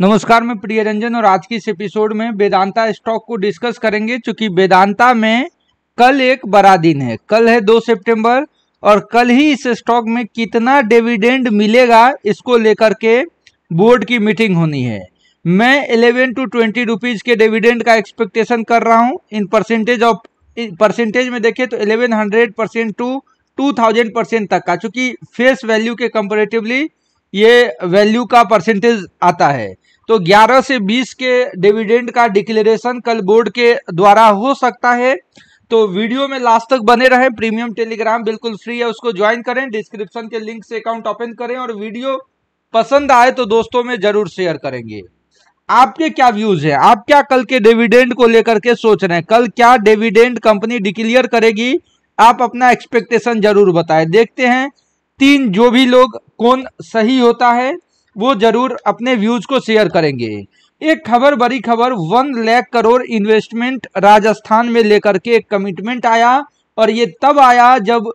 नमस्कार मैं प्रिय रंजन और आज की इस एपिसोड में वेदांता स्टॉक को डिस्कस करेंगे चूंकि वेदांता में कल एक बड़ा दिन है कल है दो सितंबर और कल ही इस स्टॉक में कितना डिविडेंड मिलेगा इसको लेकर के बोर्ड की मीटिंग होनी है मैं 11 टू 20 रुपीज के डिविडेंड का एक्सपेक्टेशन कर रहा हूँ इन परसेंटेज ऑफ परसेंटेज में देखें तो इलेवन परसेंट टू 2000 परसेंट तक का चूंकि फेस वैल्यू के कंपेरेटिवली ये वैल्यू का परसेंटेज आता है तो 11 से 20 के डिविडेंड का डिक्लेरेशन कल बोर्ड के द्वारा हो सकता है तो वीडियो में लास्ट तक बने रहें प्रीमियम टेलीग्राम बिल्कुल फ्री है उसको ज्वाइन करें डिस्क्रिप्शन के लिंक से अकाउंट ओपन करें और वीडियो पसंद आए तो दोस्तों में जरूर शेयर करेंगे आपके क्या व्यूज है आप क्या कल के डिविडेंड को लेकर के सोच रहे हैं कल क्या डिविडेंड कंपनी डिक्लियर करेगी आप अपना एक्सपेक्टेशन जरूर बताएं देखते हैं तीन जो भी लोग कौन सही होता है वो जरूर अपने व्यूज को शेयर करेंगे एक खबर बड़ी खबर वन लैख करोड़ इन्वेस्टमेंट राजस्थान में लेकर के एक कमिटमेंट आया और ये तब आया जब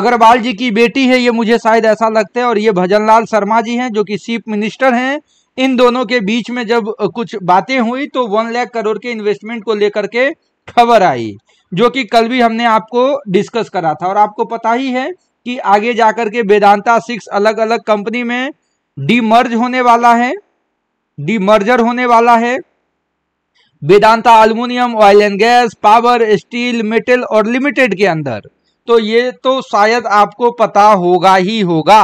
अग्रवाल जी की बेटी है ये मुझे शायद ऐसा लगता है और ये भजनलाल शर्मा जी हैं जो कि चीफ मिनिस्टर हैं इन दोनों के बीच में जब कुछ बातें हुई तो वन लाख करोड़ के इन्वेस्टमेंट को लेकर के खबर आई जो कि कल भी हमने आपको डिस्कस करा था और आपको पता ही है कि आगे जाकर के वेदांता सिक्स अलग अलग कंपनी में डीमर्ज होने वाला है डीमर्जर होने वाला है Vedanta aluminium oil and gas power steel metal और लिमिटेड के अंदर तो ये तो शायद आपको पता होगा ही होगा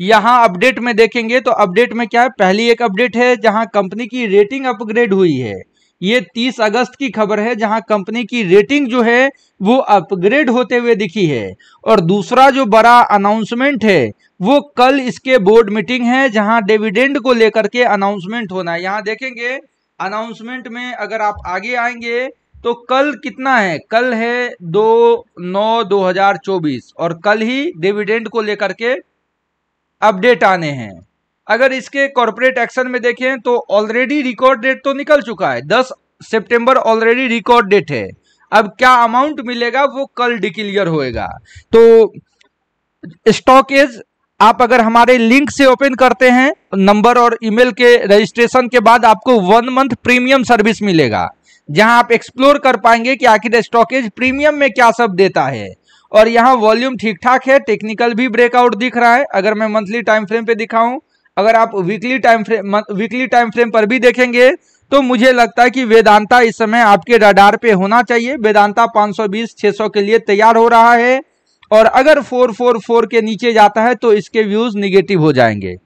यहाँ अपडेट में देखेंगे तो अपडेट में क्या है पहली एक अपडेट है जहाँ कंपनी की रेटिंग अपग्रेड हुई है ये 30 अगस्त की खबर है जहां कंपनी की रेटिंग जो है वो अपग्रेड होते हुए दिखी है और दूसरा जो बड़ा अनाउंसमेंट है वो कल इसके बोर्ड मीटिंग है जहां डिविडेंड को लेकर के अनाउंसमेंट होना है यहां देखेंगे अनाउंसमेंट में अगर आप आगे आएंगे तो कल कितना है कल है दो नौ दो हजार चौबीस और कल ही डिविडेंड को लेकर के अपडेट आने हैं अगर इसके कॉरपोरेट एक्शन में देखें तो ऑलरेडी रिकॉर्ड डेट तो निकल चुका है दस सितंबर ऑलरेडी रिकॉर्ड डेट है अब क्या अमाउंट मिलेगा वो कल डिक्लियर होएगा तो स्टॉक इज आप अगर हमारे लिंक से ओपन करते हैं नंबर और ईमेल के रजिस्ट्रेशन के बाद आपको वन मंथ प्रीमियम सर्विस मिलेगा जहां आप एक्सप्लोर कर पाएंगे कि आखिर स्टॉकेज प्रीमियम में क्या सब देता है और यहाँ वॉल्यूम ठीक ठाक है टेक्निकल भी ब्रेकआउट दिख रहा है अगर मैं मंथली टाइम फ्रेम पे दिखाऊं अगर आप weekly time frame weekly time frame पर भी देखेंगे तो मुझे लगता है कि वेदांता इस समय आपके रडार पे होना चाहिए वेदांता 520 सौ के लिए तैयार हो रहा है और अगर 444 के नीचे जाता है तो इसके व्यूज़ निगेटिव हो जाएंगे